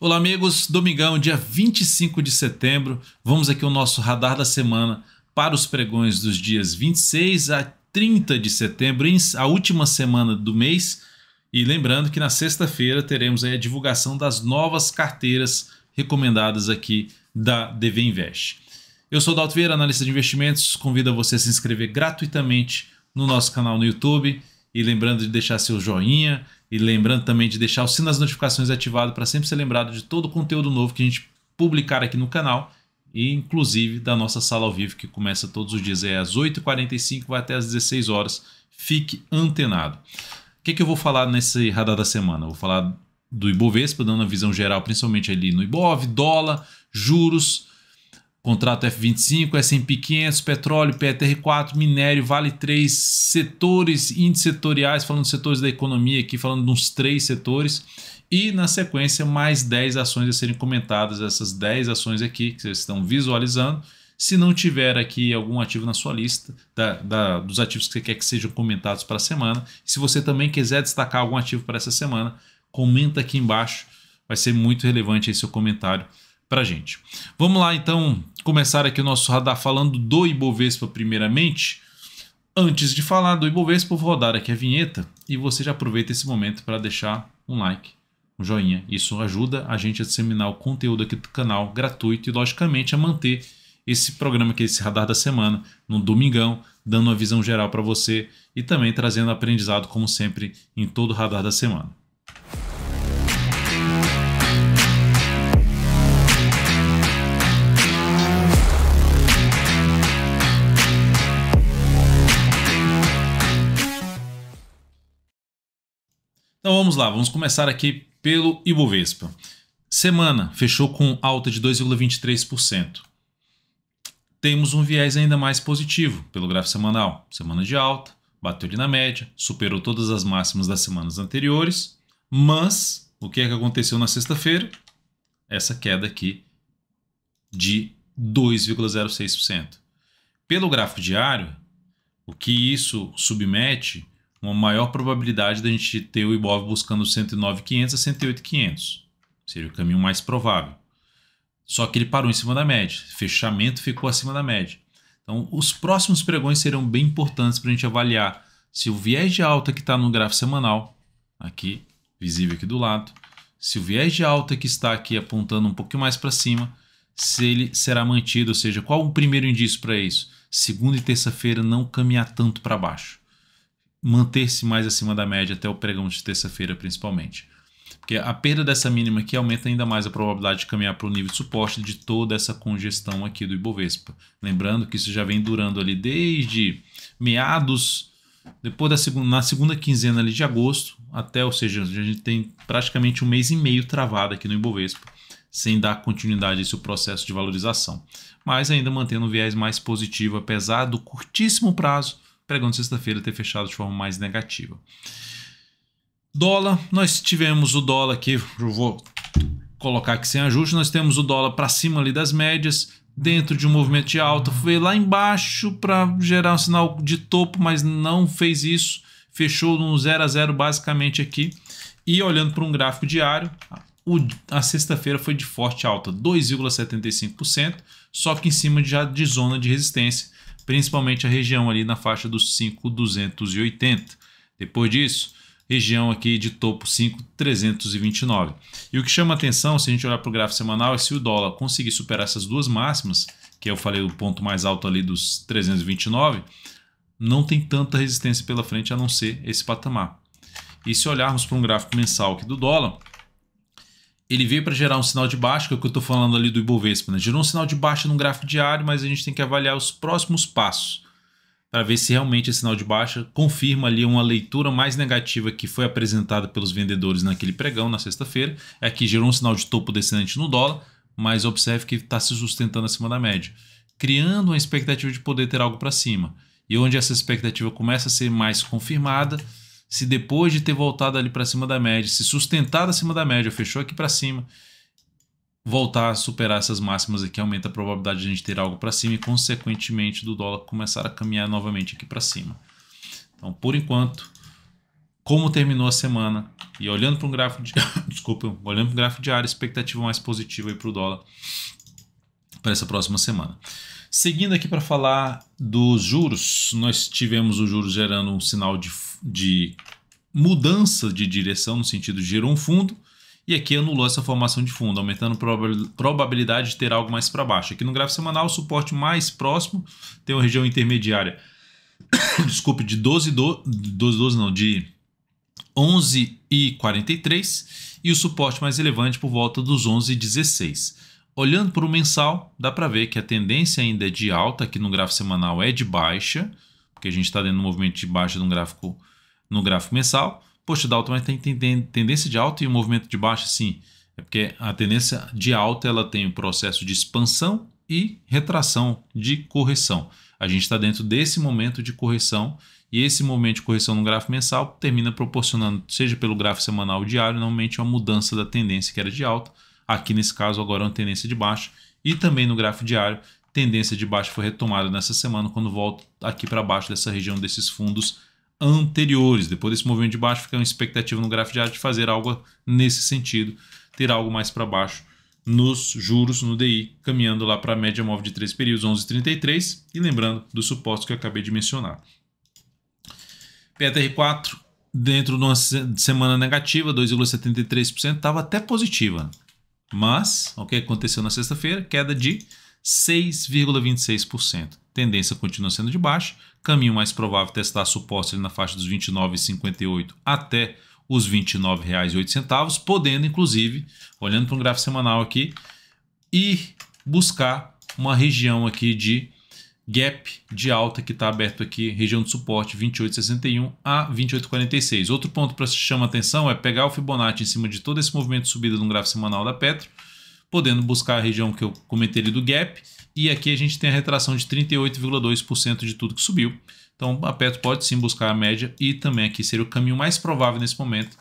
Olá, amigos. Domingão, dia 25 de setembro, vamos aqui ao nosso radar da semana para os pregões dos dias 26 a 30 de setembro, a última semana do mês. E lembrando que na sexta-feira teremos a divulgação das novas carteiras recomendadas aqui da DV Invest. Eu sou Dalto Vieira, analista de investimentos. Convido você a se inscrever gratuitamente no nosso canal no YouTube. E lembrando de deixar seu joinha, e lembrando também de deixar o sino das notificações ativado para sempre ser lembrado de todo o conteúdo novo que a gente publicar aqui no canal e inclusive da nossa sala ao vivo que começa todos os dias é às 8h45 vai até às 16 horas. Fique antenado. O que, que eu vou falar nesse radar da semana? Eu vou falar do Ibovespa, dando uma visão geral, principalmente ali no Ibov, dólar, juros, Contrato F25, S&P 500, petróleo, PTR4, minério, Vale 3, setores setoriais, falando de setores da economia aqui, falando dos três setores. E na sequência, mais 10 ações a serem comentadas, essas 10 ações aqui que vocês estão visualizando. Se não tiver aqui algum ativo na sua lista da, da, dos ativos que você quer que sejam comentados para a semana, se você também quiser destacar algum ativo para essa semana, comenta aqui embaixo, vai ser muito relevante aí seu comentário para a gente. Vamos lá então começar aqui o nosso radar falando do Ibovespa primeiramente. Antes de falar do Ibovespa, vou rodar aqui a vinheta e você já aproveita esse momento para deixar um like, um joinha. Isso ajuda a gente a disseminar o conteúdo aqui do canal gratuito e, logicamente, a manter esse programa aqui, esse radar da semana, no domingão, dando uma visão geral para você e também trazendo aprendizado, como sempre, em todo o radar da semana. Então vamos lá, vamos começar aqui pelo Ibovespa. Semana fechou com alta de 2,23%. Temos um viés ainda mais positivo pelo gráfico semanal. Semana de alta, bateu ali na média, superou todas as máximas das semanas anteriores, mas o que é que aconteceu na sexta-feira? Essa queda aqui de 2,06%. Pelo gráfico diário, o que isso submete uma maior probabilidade da gente ter o imóvel buscando 109,500 a 108,500. Seria o caminho mais provável. Só que ele parou em cima da média. Fechamento ficou acima da média. Então, os próximos pregões serão bem importantes para a gente avaliar se o viés de alta que está no gráfico semanal, aqui, visível aqui do lado, se o viés de alta que está aqui apontando um pouquinho mais para cima, se ele será mantido, ou seja, qual o primeiro indício para isso? Segunda e terça-feira não caminhar tanto para baixo manter-se mais acima da média até o pregão de terça-feira, principalmente. Porque a perda dessa mínima aqui aumenta ainda mais a probabilidade de caminhar para o nível de suporte de toda essa congestão aqui do Ibovespa. Lembrando que isso já vem durando ali desde meados, depois da segunda, na segunda quinzena ali de agosto, até, ou seja, a gente tem praticamente um mês e meio travado aqui no Ibovespa, sem dar continuidade a esse processo de valorização. Mas ainda mantendo um viés mais positivo, apesar do curtíssimo prazo pregão de sexta-feira ter fechado de forma mais negativa. Dólar, nós tivemos o dólar aqui, eu vou colocar aqui sem ajuste, nós temos o dólar para cima ali das médias, dentro de um movimento de alta, veio lá embaixo para gerar um sinal de topo, mas não fez isso, fechou no 0 a 0 basicamente aqui. E olhando para um gráfico diário, o, a sexta-feira foi de forte alta, 2,75%, só que em cima já de zona de resistência principalmente a região ali na faixa dos 5,280. Depois disso, região aqui de topo 5,329. E o que chama atenção, se a gente olhar para o gráfico semanal, é se o dólar conseguir superar essas duas máximas, que eu falei o ponto mais alto ali dos 329, não tem tanta resistência pela frente a não ser esse patamar. E se olharmos para um gráfico mensal aqui do dólar, ele veio para gerar um sinal de baixa, que é o que eu estou falando ali do Ibovespa. Né? Gerou um sinal de baixa no gráfico diário, mas a gente tem que avaliar os próximos passos para ver se realmente esse sinal de baixa confirma ali uma leitura mais negativa que foi apresentada pelos vendedores naquele pregão na sexta-feira. É que gerou um sinal de topo descendente no dólar, mas observe que está se sustentando acima da média, criando uma expectativa de poder ter algo para cima. E onde essa expectativa começa a ser mais confirmada, se depois de ter voltado ali para cima da média, se sustentar acima da média, fechou aqui para cima, voltar a superar essas máximas aqui aumenta a probabilidade de a gente ter algo para cima e consequentemente do dólar começar a caminhar novamente aqui para cima. Então, por enquanto, como terminou a semana e olhando para um gráfico de... desculpa, olhando para um gráfico diário, expectativa mais positiva aí para o dólar para essa próxima semana. Seguindo aqui para falar dos juros, nós tivemos os juros gerando um sinal de de mudança de direção no sentido de gerou um fundo e aqui anulou essa formação de fundo, aumentando a probabilidade de ter algo mais para baixo. Aqui no gráfico semanal, o suporte mais próximo tem uma região intermediária, desculpe, de 12, 12, 12 não, de 11 e 43 e o suporte mais relevante por volta dos 11,16. Olhando para o mensal, dá para ver que a tendência ainda é de alta, aqui no gráfico semanal é de baixa, porque a gente está dentro um movimento de baixa no gráfico no gráfico mensal, poxa, Dalton tem, tem tendência de alta e o movimento de baixa sim. É porque a tendência de alta ela tem o um processo de expansão e retração de correção. A gente está dentro desse momento de correção e esse momento de correção no gráfico mensal termina proporcionando, seja pelo gráfico semanal ou diário, normalmente uma mudança da tendência que era de alta, aqui nesse caso agora é uma tendência de baixo e também no gráfico diário, tendência de baixo foi retomada nessa semana quando volto aqui para baixo dessa região desses fundos anteriores. Depois desse movimento de baixo, fica uma expectativa no gráfico de fazer algo nesse sentido, ter algo mais para baixo nos juros no DI, caminhando lá para a média móvel de três períodos, 11,33, e lembrando do suposto que eu acabei de mencionar. PTR4, dentro de uma semana negativa, 2,73%, estava até positiva, mas o que aconteceu na sexta-feira? Queda de 6,26%. Tendência continua sendo de baixa. Caminho mais provável testar suporte na faixa dos R$ 29,58 até os R$ 29,08, podendo inclusive, olhando para um gráfico semanal aqui, ir buscar uma região aqui de gap de alta que está aberto aqui, região de suporte 28,61 a 28,46. Outro ponto para se chamar atenção é pegar o Fibonacci em cima de todo esse movimento de subida no gráfico semanal da Petro, podendo buscar a região que eu comentei ali do gap. E aqui a gente tem a retração de 38,2% de tudo que subiu. Então a Petro pode sim buscar a média e também aqui seria o caminho mais provável nesse momento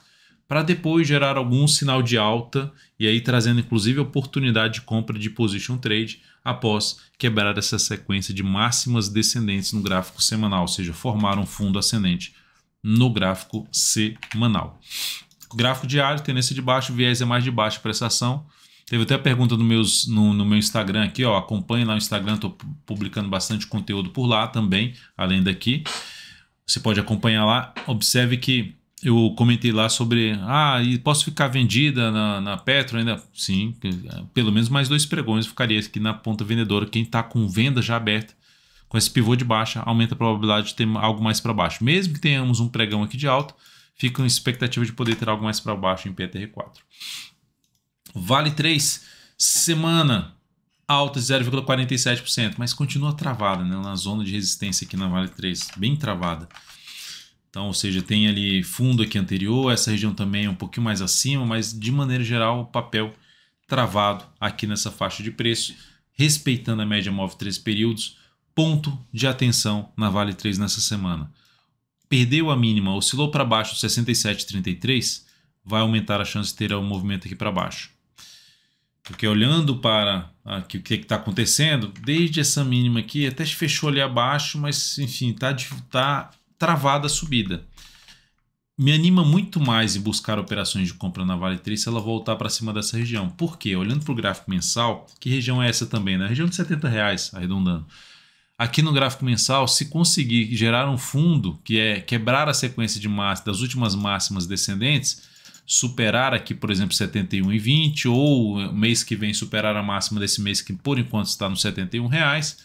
para depois gerar algum sinal de alta e aí trazendo inclusive oportunidade de compra de position trade após quebrar essa sequência de máximas descendentes no gráfico semanal, ou seja, formar um fundo ascendente no gráfico semanal. O gráfico diário, tendência de baixo, viés é mais de baixo para essa ação. Teve até a pergunta no, meus, no, no, meu Instagram aqui, ó. Acompanhe lá o Instagram, estou publicando bastante conteúdo por lá também, além daqui. Você pode acompanhar lá. Observe que eu comentei lá sobre. Ah, e posso ficar vendida na, na Petro ainda? Sim, é, pelo menos mais dois pregões ficaria aqui na ponta vendedora. Quem está com venda já aberta, com esse pivô de baixa, aumenta a probabilidade de ter algo mais para baixo. Mesmo que tenhamos um pregão aqui de alto, fica em expectativa de poder ter algo mais para baixo em PTR4. Vale 3, semana alta de 0,47%, mas continua travada né, na zona de resistência aqui na Vale 3, bem travada. Então, ou seja, tem ali fundo aqui anterior, essa região também é um pouquinho mais acima, mas de maneira geral o papel travado aqui nessa faixa de preço, respeitando a média móvel 3 períodos, ponto de atenção na Vale 3 nessa semana. Perdeu a mínima, oscilou para baixo 67,33, vai aumentar a chance de ter um movimento aqui para baixo. Porque olhando para aqui, ah, o que está acontecendo, desde essa mínima aqui, até se fechou ali abaixo, mas enfim, está tá travada a subida. Me anima muito mais em buscar operações de compra na Vale 3 se ela voltar para cima dessa região. Por quê? Olhando para o gráfico mensal, que região é essa também? Na né? região de 70 reais, arredondando. Aqui no gráfico mensal, se conseguir gerar um fundo, que é quebrar a sequência de das últimas máximas descendentes, superar aqui, por exemplo, 71,20 ou mês que vem superar a máxima desse mês que por enquanto está nos 71 reais,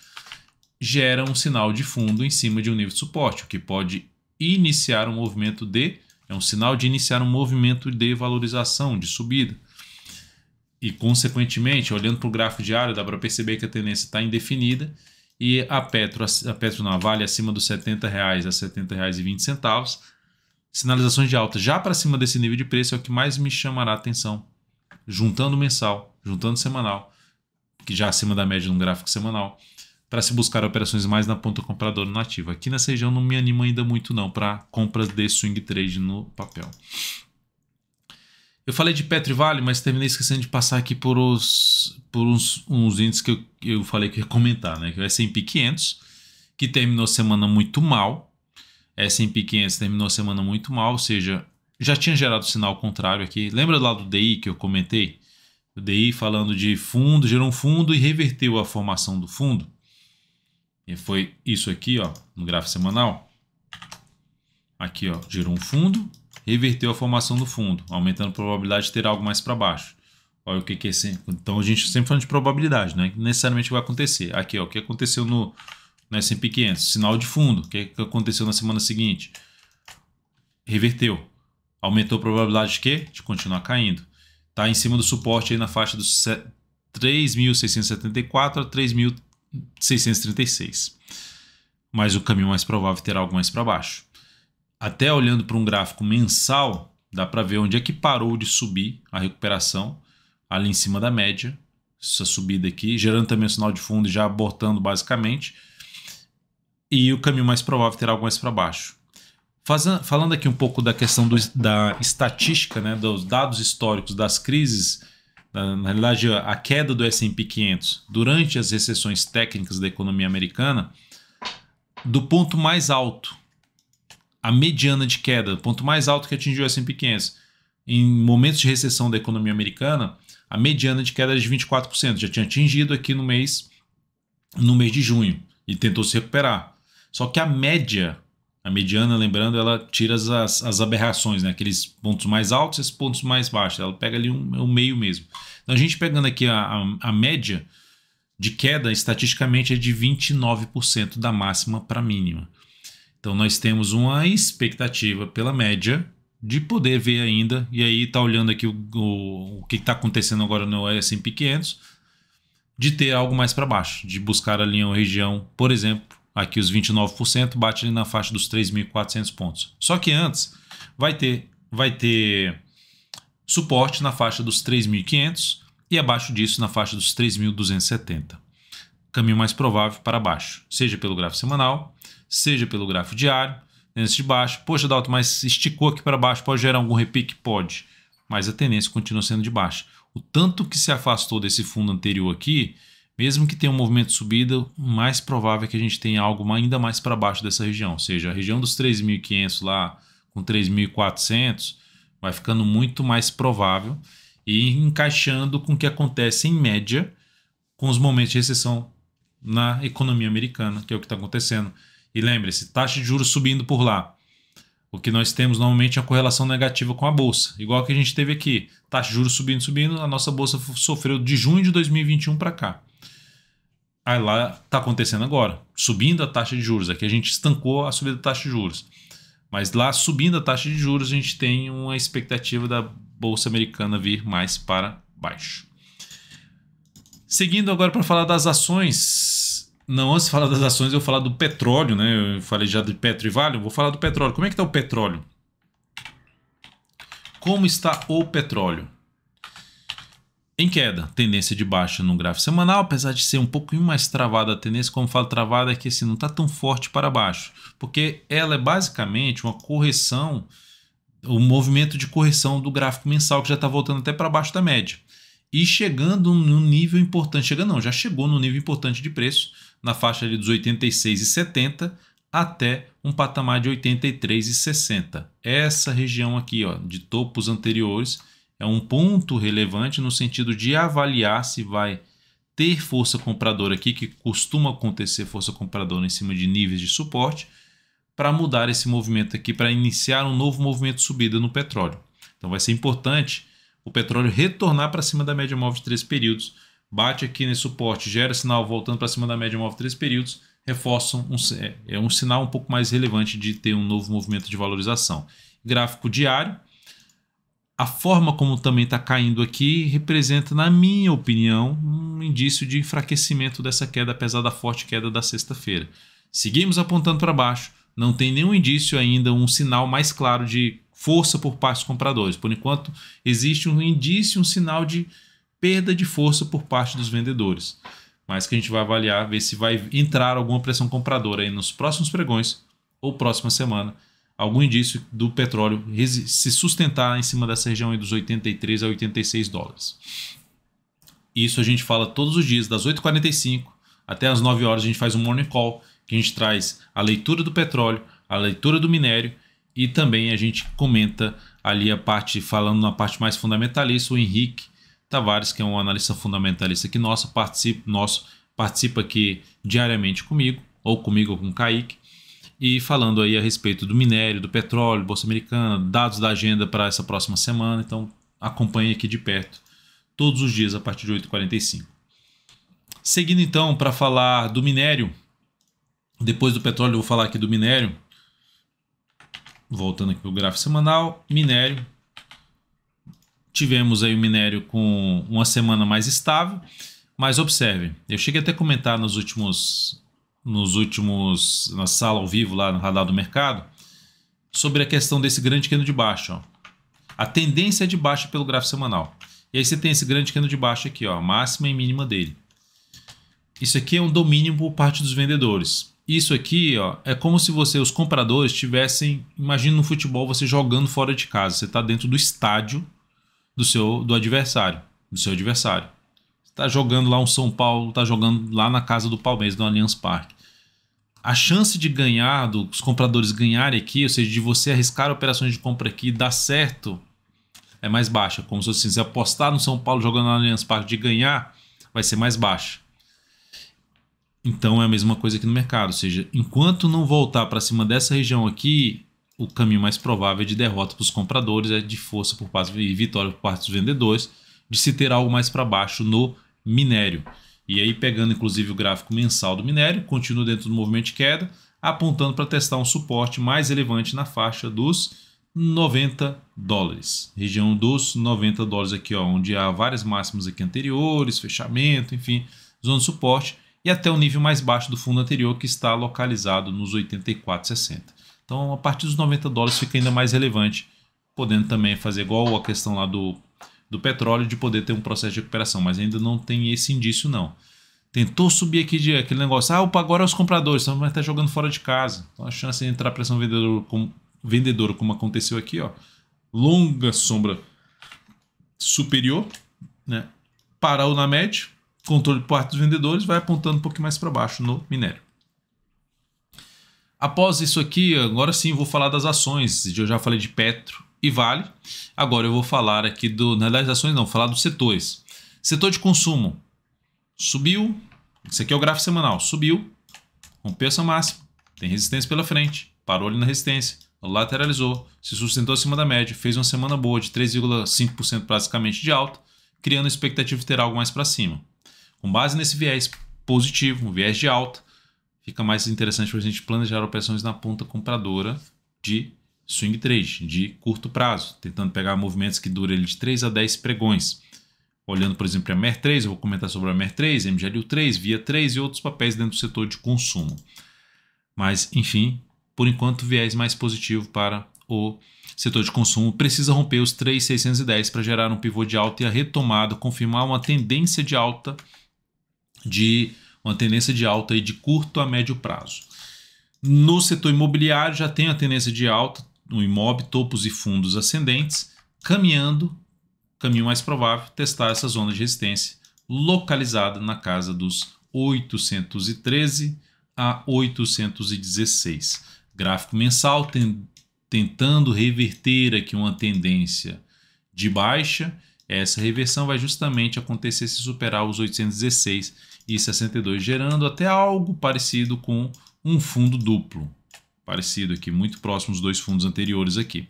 gera um sinal de fundo em cima de um nível de suporte, o que pode iniciar um movimento de é um sinal de iniciar um movimento de valorização, de subida. E consequentemente, olhando para o gráfico diário, dá para perceber que a tendência está indefinida e a Petro, a Petro não, a Vale acima dos 70 reais a 70,20, reais e 20 centavos, sinalizações de alta já para cima desse nível de preço é o que mais me chamará a atenção. Juntando mensal, juntando semanal, que já acima da média no gráfico semanal, para se buscar operações mais na ponta compradora no ativo. Aqui nessa região não me anima ainda muito não para compras de swing trade no papel. Eu falei de Petro Vale, mas terminei esquecendo de passar aqui por, os, por uns, uns índices que eu, eu falei que ia comentar, né? que é o S&P 500, que terminou a semana muito mal, S&P 500 terminou a semana muito mal, ou seja, já tinha gerado sinal contrário aqui. Lembra lá do DI que eu comentei? O DI falando de fundo, gerou um fundo e reverteu a formação do fundo. E foi isso aqui, ó, no gráfico semanal. Aqui, ó, gerou um fundo, reverteu a formação do fundo, aumentando a probabilidade de ter algo mais para baixo. Olha o que, que é sempre. Então a gente sempre falando de probabilidade, não é necessariamente vai acontecer. Aqui, ó, o que aconteceu no, no S&P 500, sinal de fundo, é o que, que aconteceu na semana seguinte? Reverteu, aumentou a probabilidade de quê? De continuar caindo. Está em cima do suporte aí na faixa dos 3.674 a 3.636. Mas o caminho mais provável terá algo mais para baixo. Até olhando para um gráfico mensal, dá para ver onde é que parou de subir a recuperação, ali em cima da média, essa subida aqui, gerando também o sinal de fundo e já abortando basicamente e o caminho mais provável terá algo mais para baixo. falando aqui um pouco da questão do, da estatística, né, dos dados históricos das crises, na realidade, a queda do S&P 500 durante as recessões técnicas da economia americana, do ponto mais alto, a mediana de queda, o ponto mais alto que atingiu o S&P 500, em momentos de recessão da economia americana, a mediana de queda era de 24%, já tinha atingido aqui no mês no mês de junho e tentou se recuperar. Só que a média, a mediana, lembrando, ela tira as, as aberrações, né? Aqueles pontos mais altos e esses pontos mais baixos. Ela pega ali um, um, é meio mesmo. Então a gente pegando aqui a, a, a média de queda, estatisticamente, é de 29% da máxima para a mínima. Então nós temos uma expectativa pela média de poder ver ainda. E aí está olhando aqui o, o, o que está acontecendo agora no S&P 500, de ter algo mais para baixo, de buscar ali uma região, por exemplo, Aqui os 29% bate ali na faixa dos 3.400 pontos. Só que antes vai ter, vai ter suporte na faixa dos 3.500 e abaixo disso na faixa dos 3.270. Caminho mais provável para baixo, seja pelo gráfico semanal, seja pelo gráfico diário, tendência de baixo. Poxa, Dalton, mas esticou aqui para baixo, pode gerar algum repique? Pode, mas a tendência continua sendo de baixo. O tanto que se afastou desse fundo anterior aqui mesmo que tenha um movimento subida, mais provável é que a gente tenha algo ainda mais para baixo dessa região, ou seja, a região dos 3.500 lá com 3.400 vai ficando muito mais provável e encaixando com o que acontece em média com os momentos de recessão na economia americana, que é o que está acontecendo. E lembre-se, taxa de juros subindo por lá. O que nós temos normalmente é uma correlação negativa com a bolsa, igual que a gente teve aqui. Taxa de juros subindo, subindo, a nossa bolsa sofreu de junho de 2021 para cá. Aí lá está acontecendo agora, subindo a taxa de juros. Aqui a gente estancou a subida da taxa de juros. Mas lá subindo a taxa de juros, a gente tem uma expectativa da Bolsa Americana vir mais para baixo. Seguindo agora para falar das ações. Não, antes de falar das ações, eu vou falar do petróleo, né? Eu falei já de Petro e Vale, vou falar do petróleo. Como é que está o petróleo? Como está o petróleo? em queda, tendência de baixa no gráfico semanal, apesar de ser um pouquinho mais travada a tendência, como falo travada é que assim, não está tão forte para baixo, porque ela é basicamente uma correção, o um movimento de correção do gráfico mensal que já está voltando até para baixo da média e chegando num nível importante, chegando não, já chegou no nível importante de preço, na faixa ali dos 86,70 até um patamar de 83,60. Essa região aqui, ó, de topos anteriores, é um ponto relevante no sentido de avaliar se vai ter força compradora aqui, que costuma acontecer força compradora em cima de níveis de suporte, para mudar esse movimento aqui, para iniciar um novo movimento de subida no petróleo. Então vai ser importante o petróleo retornar para cima da média móvel de três períodos, bate aqui nesse suporte, gera sinal voltando para cima da média móvel de três períodos, reforçam um, é, é um sinal um pouco mais relevante de ter um novo movimento de valorização. Gráfico diário, a forma como também está caindo aqui representa, na minha opinião, um indício de enfraquecimento dessa queda, apesar da forte queda da sexta-feira. Seguimos apontando para baixo, não tem nenhum indício ainda, um sinal mais claro de força por parte dos compradores. Por enquanto, existe um indício, um sinal de perda de força por parte dos vendedores. Mas que a gente vai avaliar, ver se vai entrar alguma pressão compradora aí nos próximos pregões ou próxima semana algum indício do petróleo se sustentar em cima dessa região dos 83 a 86 dólares. Isso a gente fala todos os dias, das 8h45 até as 9 horas a gente faz um morning call, que a gente traz a leitura do petróleo, a leitura do minério e também a gente comenta ali a parte, falando na parte mais fundamentalista, o Henrique Tavares, que é um analista fundamentalista aqui nosso, participa, nosso, participa aqui diariamente comigo, ou comigo ou com o Kaique, e falando aí a respeito do minério, do petróleo, Bolsa Americana, dados da agenda para essa próxima semana. Então acompanhe aqui de perto todos os dias a partir de 8h45. Seguindo então para falar do minério, depois do petróleo eu vou falar aqui do minério. Voltando aqui para o gráfico semanal, minério. Tivemos aí o minério com uma semana mais estável, mas observe, eu cheguei até a comentar nos últimos nos últimos na sala ao vivo lá no Radar do Mercado sobre a questão desse grande cano de baixo. Ó. A tendência é de baixa pelo gráfico semanal. E aí você tem esse grande cano de baixo aqui, ó, máxima e mínima dele. Isso aqui é um domínio por parte dos vendedores. Isso aqui ó, é como se você, os compradores, tivessem. Imagina no futebol você jogando fora de casa. Você está dentro do estádio do seu do adversário. Do seu adversário tá jogando lá um São Paulo, tá jogando lá na casa do Palmeiras, no Allianz Parque. A chance de ganhar, dos compradores ganharem aqui, ou seja, de você arriscar operações de compra aqui e dar certo, é mais baixa. Como se você apostar no São Paulo jogando no Allianz Parque de ganhar, vai ser mais baixa. Então é a mesma coisa aqui no mercado, ou seja, enquanto não voltar para cima dessa região aqui, o caminho mais provável é de derrota para os compradores, é de força por parte e vitória por parte dos vendedores, de se ter algo mais para baixo no minério. E aí, pegando inclusive o gráfico mensal do minério, continua dentro do movimento de queda, apontando para testar um suporte mais relevante na faixa dos 90 dólares. Região dos 90 dólares aqui, ó, onde há várias máximas aqui anteriores, fechamento, enfim, zona de suporte e até o nível mais baixo do fundo anterior que está localizado nos 84,60. Então, a partir dos 90 dólares fica ainda mais relevante, podendo também fazer igual a questão lá do do petróleo de poder ter um processo de recuperação, mas ainda não tem esse indício não. Tentou subir aqui de, aquele negócio, ah, opa, agora é os compradores, estão até jogando fora de casa. Então a chance de entrar pressão vendedora como, vendedor como aconteceu aqui, ó, longa sombra superior, né? parou na média, controle por parte dos vendedores, vai apontando um pouquinho mais para baixo no minério. Após isso aqui, agora sim vou falar das ações. Eu já falei de Petro, e Vale. Agora eu vou falar aqui do, na verdade, é ações não, falar dos setores. Setor de consumo subiu, esse aqui é o gráfico semanal, subiu, rompeu essa máxima, tem resistência pela frente, parou ali na resistência, lateralizou, se sustentou acima da média, fez uma semana boa de 3,5% praticamente de alta, criando expectativa de ter algo mais para cima. Com base nesse viés positivo, um viés de alta, fica mais interessante para a gente planejar operações na ponta compradora de swing trade de curto prazo, tentando pegar movimentos que duram de 3 a 10 pregões. Olhando, por exemplo, a MER3, eu vou comentar sobre a MER3, MGLU3, VIA3 e outros papéis dentro do setor de consumo. Mas, enfim, por enquanto, viés mais positivo para o setor de consumo precisa romper os 3,610 para gerar um pivô de alta e a retomada confirmar uma tendência de alta de uma tendência de alta de curto a médio prazo. No setor imobiliário já tem a tendência de alta, no IMOB topos e fundos ascendentes, caminhando, caminho mais provável, testar essa zona de resistência localizada na casa dos 813 a 816. Gráfico mensal ten tentando reverter aqui uma tendência de baixa. Essa reversão vai justamente acontecer se superar os 816 e 62, gerando até algo parecido com um fundo duplo parecido aqui, muito próximo dos dois fundos anteriores aqui.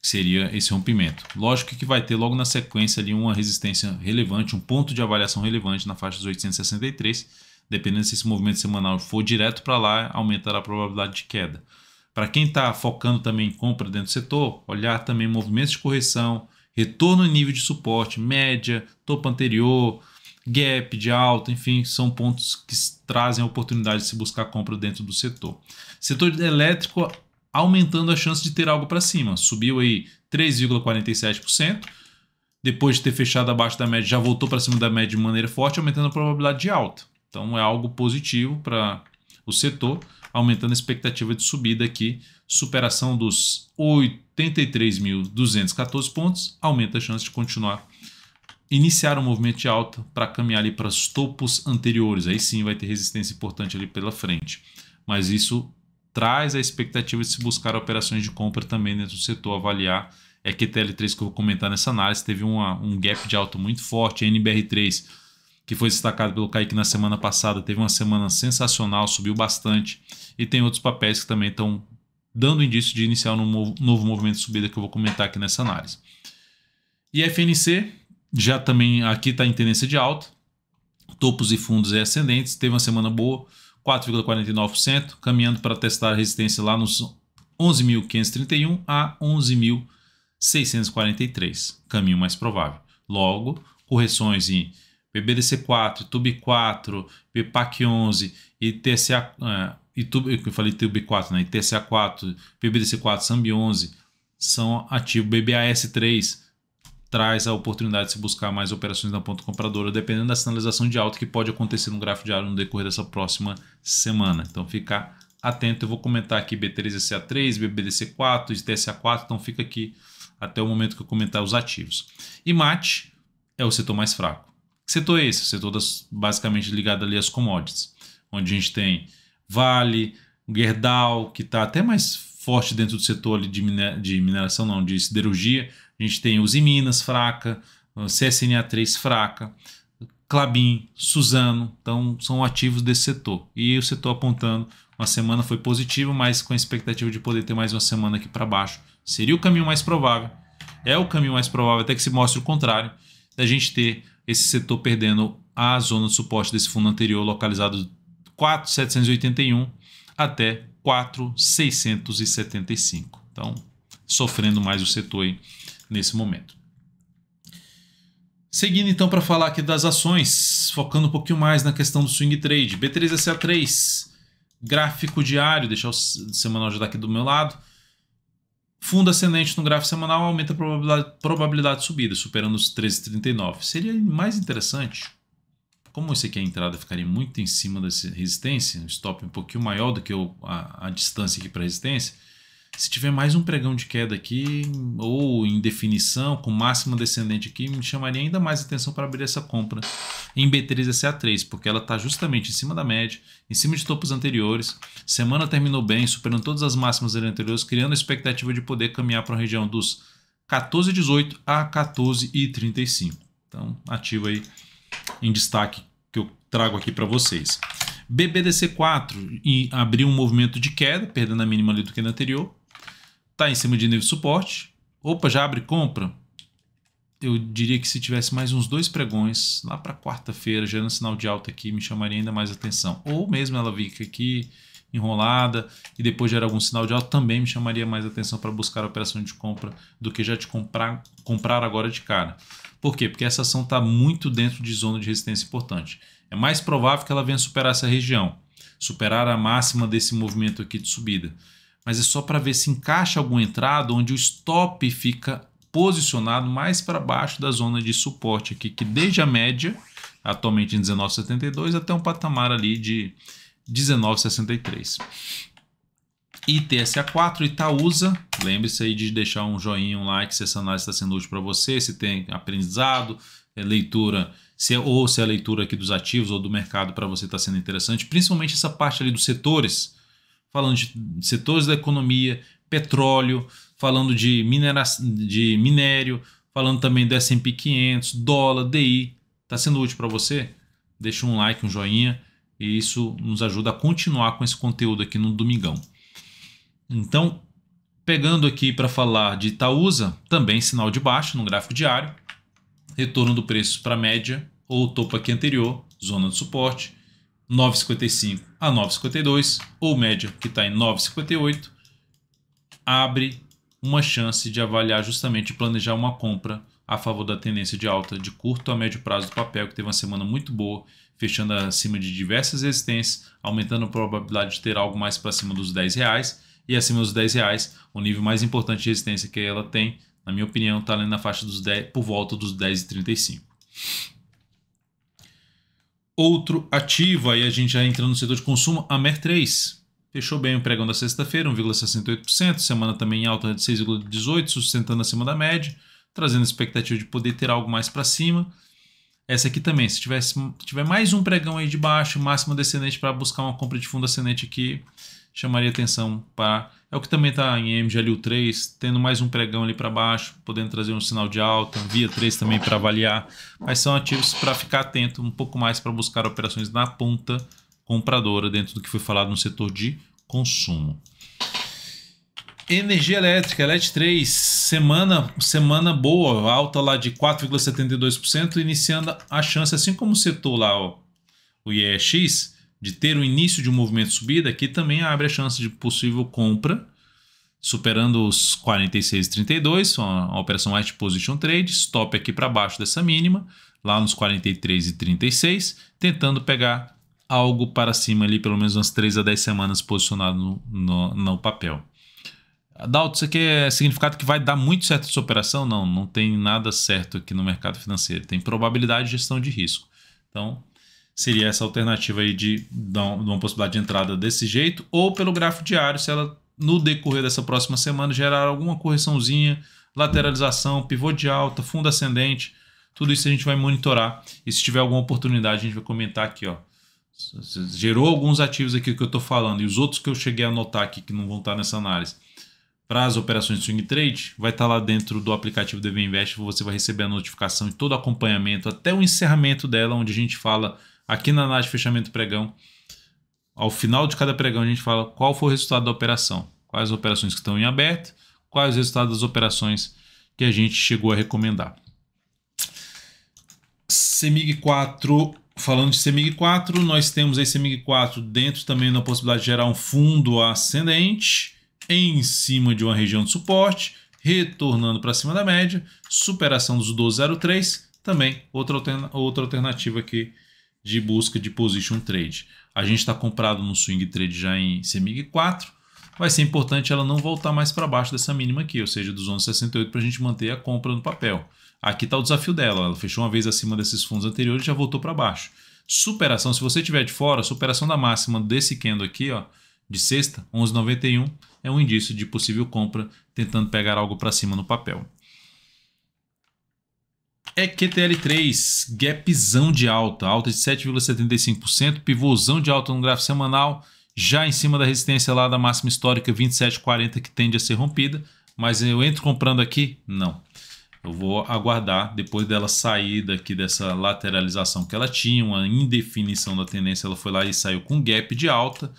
Seria esse rompimento. Lógico que vai ter logo na sequência ali uma resistência relevante, um ponto de avaliação relevante na faixa dos 863, dependendo se esse movimento semanal for direto para lá, aumentará a probabilidade de queda. Para quem está focando também em compra dentro do setor, olhar também movimentos de correção, retorno em nível de suporte, média, topo anterior, gap de alta, enfim, são pontos que trazem a oportunidade de se buscar compra dentro do setor. Setor elétrico aumentando a chance de ter algo para cima, subiu aí 3,47%. Depois de ter fechado abaixo da média, já voltou para cima da média de maneira forte, aumentando a probabilidade de alta. Então é algo positivo para o setor, aumentando a expectativa de subida aqui, superação dos 83.214 pontos, aumenta a chance de continuar iniciar um movimento de alta para caminhar ali para os topos anteriores. Aí sim vai ter resistência importante ali pela frente. Mas isso traz a expectativa de se buscar operações de compra também dentro do setor, avaliar. É que TL3 que eu vou comentar nessa análise teve uma, um gap de alta muito forte. A NBR3, que foi destacado pelo Kaique na semana passada, teve uma semana sensacional, subiu bastante. E tem outros papéis que também estão dando indício de iniciar um novo movimento de subida que eu vou comentar aqui nessa análise. E FNC, já também aqui está em tendência de alta, topos e fundos é ascendentes, teve uma semana boa, 4,49%, caminhando para testar a resistência lá nos 11.531 a 11.643, caminho mais provável. Logo, correções em PBDC4, TUB4, PPAC11 e TSA, uh, é, e é eu falei TUB4, né? E TSA4, PBDC4, SAMB11 são ativo BBAS3, traz a oportunidade de se buscar mais operações na ponta compradora, dependendo da sinalização de alta que pode acontecer no gráfico diário no decorrer dessa próxima semana. Então fica atento, eu vou comentar aqui B3SA3, BBDC4, TSA4, então fica aqui até o momento que eu comentar os ativos. E MAT é o setor mais fraco. Que setor é esse? O setor das, basicamente ligado ali às commodities, onde a gente tem Vale, Gerdau, que está até mais forte dentro do setor ali de, de mineração, não, de siderurgia, a gente tem Uzi Minas fraca, CSNA3 fraca, Clabin, Suzano, então são ativos desse setor. E o setor apontando, uma semana foi positiva, mas com a expectativa de poder ter mais uma semana aqui para baixo. Seria o caminho mais provável, é o caminho mais provável, até que se mostre o contrário, da gente ter esse setor perdendo a zona de suporte desse fundo anterior, localizado 4,781 até 4,675. Então, sofrendo mais o setor aí nesse momento. Seguindo então para falar aqui das ações, focando um pouquinho mais na questão do swing trade. B3SA3, gráfico diário, deixar o semanal já daqui tá do meu lado. Fundo ascendente no gráfico semanal aumenta a probabilidade, probabilidade de subida, superando os 13,39. Seria mais interessante, como esse aqui é a entrada ficaria muito em cima dessa resistência, um stop um pouquinho maior do que a, a distância aqui para a resistência, se tiver mais um pregão de queda aqui, ou em definição, com máxima descendente aqui, me chamaria ainda mais atenção para abrir essa compra em B3SA3, porque ela está justamente em cima da média, em cima de topos anteriores. Semana terminou bem, superando todas as máximas anteriores, criando a expectativa de poder caminhar para a região dos 14,18 a 14,35. Então, ativo aí em destaque que eu trago aqui para vocês. BBDC4 abriu um movimento de queda, perdendo a mínima ali do que no anterior, Tá em cima de nível suporte. Opa, já abre compra. Eu diria que se tivesse mais uns dois pregões lá para quarta-feira, gerando sinal de alta aqui, me chamaria ainda mais atenção. Ou mesmo ela fica aqui enrolada e depois gerar algum sinal de alta, também me chamaria mais atenção para buscar a operação de compra do que já te comprar, comprar agora de cara. Por quê? Porque essa ação está muito dentro de zona de resistência importante. É mais provável que ela venha superar essa região, superar a máxima desse movimento aqui de subida mas é só para ver se encaixa algum entrada onde o stop fica posicionado mais para baixo da zona de suporte aqui, que desde a média, atualmente em 19,72, até um patamar ali de 19,63. ITSA4, Itaúsa, lembre-se aí de deixar um joinha, um like se essa análise está sendo útil para você, se tem aprendizado, é leitura, se é, ou se é a leitura aqui dos ativos ou do mercado para você está sendo interessante, principalmente essa parte ali dos setores, falando de setores da economia, petróleo, falando de, minera de minério, falando também do S&P 500, dólar, DI. Está sendo útil para você? Deixa um like, um joinha e isso nos ajuda a continuar com esse conteúdo aqui no domingão. Então, pegando aqui para falar de Itaúsa, também sinal de baixo no gráfico diário, retorno do preço para a média ou topo aqui anterior, zona de suporte, 9,55 a 9,52 ou média que está em 9,58 abre uma chance de avaliar justamente planejar uma compra a favor da tendência de alta de curto a médio prazo do papel, que teve uma semana muito boa, fechando acima de diversas resistências, aumentando a probabilidade de ter algo mais para cima dos 10 reais e acima dos 10 reais, o nível mais importante de resistência que ela tem, na minha opinião, está ali na faixa dos 10, por volta dos 10,35. Outro ativo, aí a gente já entra no setor de consumo, a MER3. Fechou bem o pregão da sexta-feira, 1,68%, semana também em alta de 6,18%, sustentando acima da média, trazendo a expectativa de poder ter algo mais para cima. Essa aqui também, se tivesse, tiver mais um pregão aí de baixo, máximo descendente para buscar uma compra de fundo ascendente aqui, chamaria atenção para. É o que também está em MGLU3, tendo mais um pregão ali para baixo, podendo trazer um sinal de alta, via 3 também para avaliar. Mas são ativos para ficar atento um pouco mais para buscar operações na ponta compradora, dentro do que foi falado no setor de consumo. Energia elétrica, ELET3, semana, semana boa, alta lá de 4,72%, iniciando a chance, assim como o setor lá, ó, o IEX, de ter o início de um movimento de subida, aqui também abre a chance de possível compra, superando os 46,32, uma operação White Position Trade, stop aqui para baixo dessa mínima, lá nos 43,36, tentando pegar algo para cima ali, pelo menos umas 3 a 10 semanas posicionado no, no, no papel. Dalton, isso aqui é significado que vai dar muito certo essa operação? Não, não tem nada certo aqui no mercado financeiro. Tem probabilidade de gestão de risco. Então, seria essa alternativa aí de dar uma possibilidade de entrada desse jeito, ou pelo gráfico diário, se ela no decorrer dessa próxima semana gerar alguma correçãozinha, lateralização, pivô de alta, fundo ascendente, tudo isso a gente vai monitorar. E se tiver alguma oportunidade, a gente vai comentar aqui, ó. Gerou alguns ativos aqui que eu estou falando e os outros que eu cheguei a anotar aqui que não vão estar nessa análise para as operações de swing trade, vai estar lá dentro do aplicativo DV Invest, você vai receber a notificação e todo o acompanhamento até o encerramento dela, onde a gente fala Aqui na análise de fechamento pregão, ao final de cada pregão, a gente fala qual foi o resultado da operação, quais operações que estão em aberto, quais os resultados das operações que a gente chegou a recomendar. CEMIG 4, falando de CEMIG 4, nós temos aí CEMIG 4 dentro também da possibilidade de gerar um fundo ascendente em cima de uma região de suporte, retornando para cima da média, superação dos 1203, também outra, outra alternativa aqui de busca de position trade. A gente está comprado no swing trade já em CEMIG 4. Vai ser importante ela não voltar mais para baixo dessa mínima aqui, ou seja, dos 11,68 para a gente manter a compra no papel. Aqui está o desafio dela. Ela fechou uma vez acima desses fundos anteriores e já voltou para baixo. Superação, se você tiver de fora, superação da máxima desse candle aqui, ó, de sexta, 11,91, é um indício de possível compra, tentando pegar algo para cima no papel. É QTL3, gapzão de alta, alta de 7,75%, pivôzão de alta no gráfico semanal, já em cima da resistência lá da máxima histórica 27,40 que tende a ser rompida, mas eu entro comprando aqui? Não. Eu vou aguardar depois dela sair daqui dessa lateralização que ela tinha, uma indefinição da tendência, ela foi lá e saiu com gap de alta.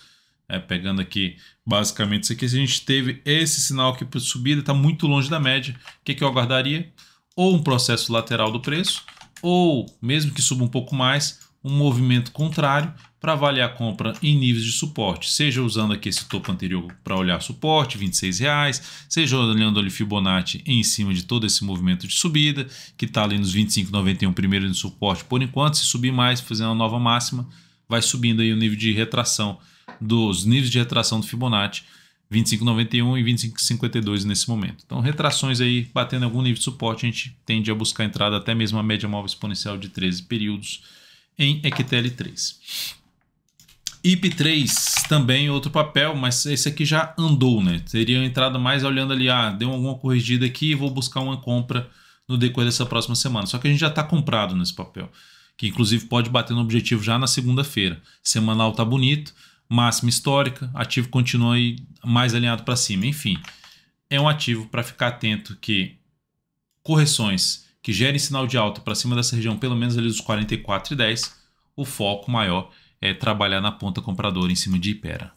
É, pegando aqui basicamente isso aqui, se a gente teve esse sinal aqui para subida, está muito longe da média, o que, que eu aguardaria? ou um processo lateral do preço, ou, mesmo que suba um pouco mais, um movimento contrário para avaliar a compra em níveis de suporte, seja usando aqui esse topo anterior para olhar suporte, R$ reais, seja olhando ali Fibonacci em cima de todo esse movimento de subida, que está ali nos 25,91 primeiro de suporte por enquanto, se subir mais, fazendo uma nova máxima, vai subindo aí o nível de retração dos níveis de retração do Fibonacci 25,91 e 25,52 nesse momento. Então, retrações aí batendo algum nível de suporte, a gente tende a buscar entrada até mesmo a média móvel exponencial de 13 períodos em EQTL3. IP3 também é outro papel, mas esse aqui já andou, né? Teria entrada mais olhando ali, ah, deu alguma corrigida aqui vou buscar uma compra no decorrer dessa próxima semana. Só que a gente já está comprado nesse papel, que inclusive pode bater no objetivo já na segunda-feira. Semanal tá bonito, máxima histórica, ativo continua aí mais alinhado para cima. Enfim, é um ativo para ficar atento que correções que gerem sinal de alta para cima dessa região, pelo menos ali dos 44,10, o foco maior é trabalhar na ponta compradora em cima de Ipera.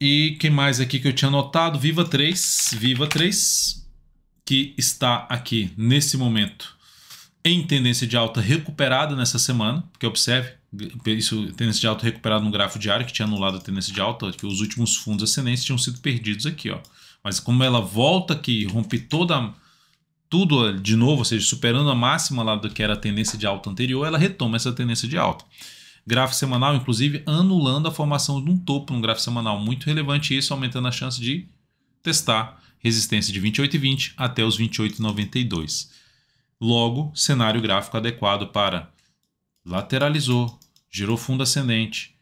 E quem mais aqui que eu tinha notado? Viva 3, Viva 3, que está aqui nesse momento em tendência de alta recuperada nessa semana, porque observe, isso, tendência de alta recuperada no gráfico diário, que tinha anulado a tendência de alta, que os últimos fundos ascendentes tinham sido perdidos aqui, ó. Mas como ela volta aqui, rompe toda tudo de novo, ou seja, superando a máxima lá do que era a tendência de alta anterior, ela retoma essa tendência de alta. Gráfico semanal, inclusive, anulando a formação de um topo no gráfico semanal. Muito relevante isso, aumentando a chance de testar resistência de 28,20 até os 28,92. Logo, cenário gráfico adequado para lateralizou, girou fundo ascendente,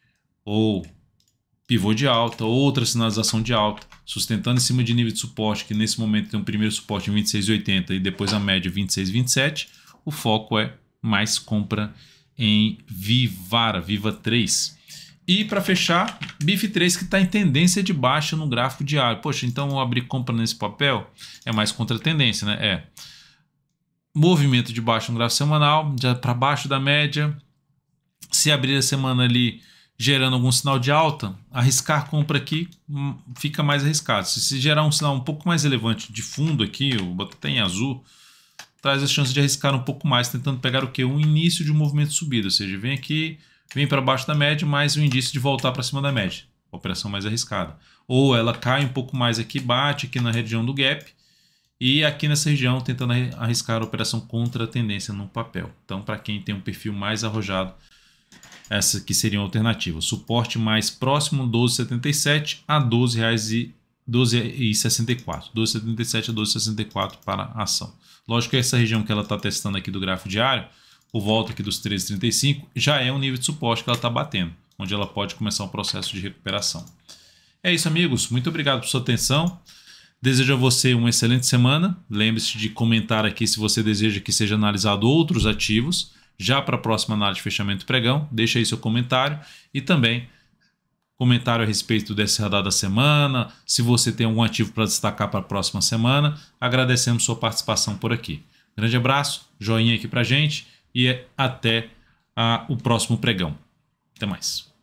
ou pivô de alta, outra sinalização de alta, sustentando em cima de nível de suporte, que nesse momento tem um primeiro suporte em 26,80 e depois a média 26,27, o foco é mais compra em Vivara, Viva 3. E para fechar, BIF3 que está em tendência de baixa no gráfico diário. Poxa, então abrir compra nesse papel é mais contra a tendência, né? É movimento de baixo no gráfico semanal, já para baixo da média. Se abrir a semana ali gerando algum sinal de alta, arriscar compra aqui hum, fica mais arriscado. Se, se gerar um sinal um pouco mais relevante de fundo aqui, eu boto até em azul, traz a chance de arriscar um pouco mais, tentando pegar o que? Um início de um movimento subido, ou seja, vem aqui, vem para baixo da média, mais um indício de voltar para cima da média. Operação mais arriscada. Ou ela cai um pouco mais aqui, bate aqui na região do gap, e aqui nessa região, tentando arriscar a operação contra a tendência no papel. Então, para quem tem um perfil mais arrojado, essa que seria uma alternativa. Suporte mais próximo, 12,77 a R$ 12,64. 12,64 12,77 a 12,64 para a ação. Lógico que essa região que ela está testando aqui do gráfico diário, por volta aqui dos 13,35, já é um nível de suporte que ela está batendo, onde ela pode começar um processo de recuperação. É isso, amigos. Muito obrigado por sua atenção. Desejo a você uma excelente semana. Lembre-se de comentar aqui se você deseja que seja analisado outros ativos. Já para a próxima análise de fechamento pregão, deixa aí seu comentário e também comentário a respeito desse radar da semana, se você tem algum ativo para destacar para a próxima semana. Agradecemos sua participação por aqui. Grande abraço, joinha aqui para gente e até a, o próximo pregão. Até mais.